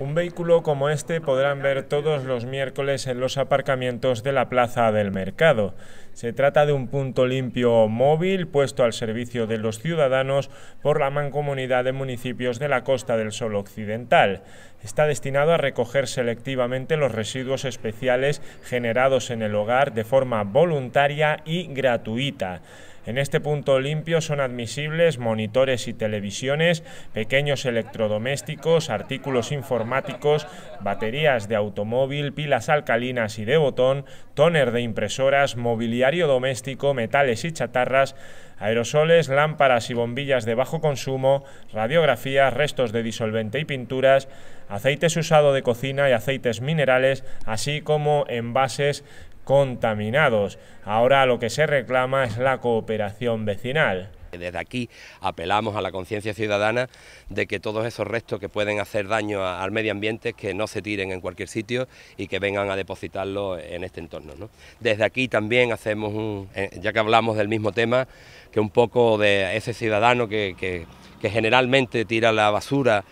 Un vehículo como este podrán ver todos los miércoles en los aparcamientos de la Plaza del Mercado. Se trata de un punto limpio móvil puesto al servicio de los ciudadanos por la mancomunidad de municipios de la Costa del Sol Occidental. Está destinado a recoger selectivamente los residuos especiales generados en el hogar de forma voluntaria y gratuita. En este punto limpio son admisibles monitores y televisiones, pequeños electrodomésticos, artículos informáticos, baterías de automóvil, pilas alcalinas y de botón, tóner de impresoras, mobiliario doméstico, metales y chatarras, aerosoles, lámparas y bombillas de bajo consumo, radiografías, restos de disolvente y pinturas, aceites usados de cocina y aceites minerales, así como envases contaminados. Ahora lo que se reclama es la cooperación vecinal. Desde aquí apelamos a la conciencia ciudadana de que todos esos restos que pueden hacer daño al medio ambiente, que no se tiren en cualquier sitio y que vengan a depositarlo en este entorno. Desde aquí también hacemos, un, eh, ya que hablamos del mismo tema, que un poco de ese ciudadano que generalmente tira la basura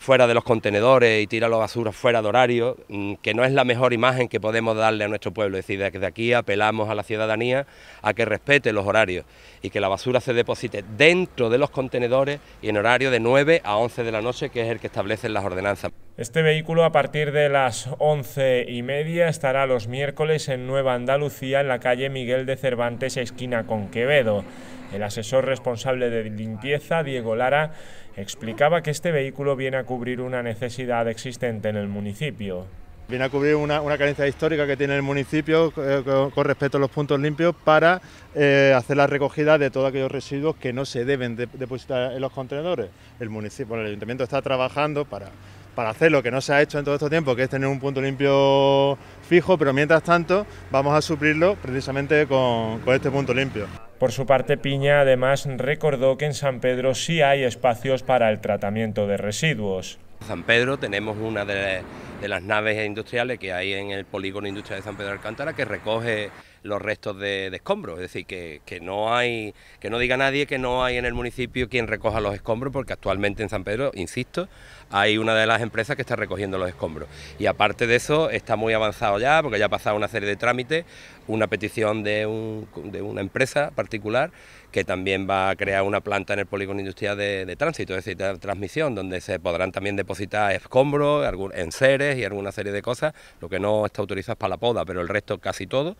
fuera de los contenedores y tira los basura fuera de horario, mm, que no es la mejor imagen que podemos darle a nuestro pueblo. Es decir, de aquí apelamos a la ciudadanía a que respete los horarios y que la basura se deposite dentro de los contenedores y en horario de 9 a 11 de la noche, que es el que establecen las ordenanzas. Este vehículo a partir de las 11 y media estará los miércoles en Nueva Andalucía, en la calle Miguel de Cervantes, esquina con Quevedo. El asesor responsable de limpieza, Diego Lara, explicaba que este vehículo viene a cubrir una necesidad existente en el municipio. Viene a cubrir una, carencia histórica que tiene el municipio eh, con, respecto a los puntos limpios para eh, hacer la recogida de todos aquellos residuos que no se deben depositar en los contenedores. El municipio, el ayuntamiento está trabajando para para hacer lo que no se ha hecho en todo este tiempo, que es tener un punto limpio fijo, pero mientras tanto vamos a suplirlo precisamente con, con este punto limpio. Por su parte, Piña además recordó que en San Pedro sí hay espacios para el tratamiento de residuos. San Pedro tenemos una de, las naves industriales que hay en el polígono industrial de San Pedro de Alcántara que recoge los restos de, escombros. Es decir, que, no hay, que no diga nadie que no hay en el municipio quien recoja los escombros, porque actualmente en San Pedro, insisto, hay una de las empresas que está recogiendo los escombros. Y aparte de eso, está muy avanzado ya, porque ya ha pasado una serie de trámites, una petición de, una empresa particular que también va a crear una planta en el polígono industrial de, de tránsito, es decir, de transmisión, donde se podrán también depositar escombros, algún, enseres y alguna serie de cosas, lo que no está autorizado es para la poda, pero el resto casi todo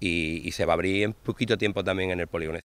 y, se va a abrir en poquito tiempo también en el polígono.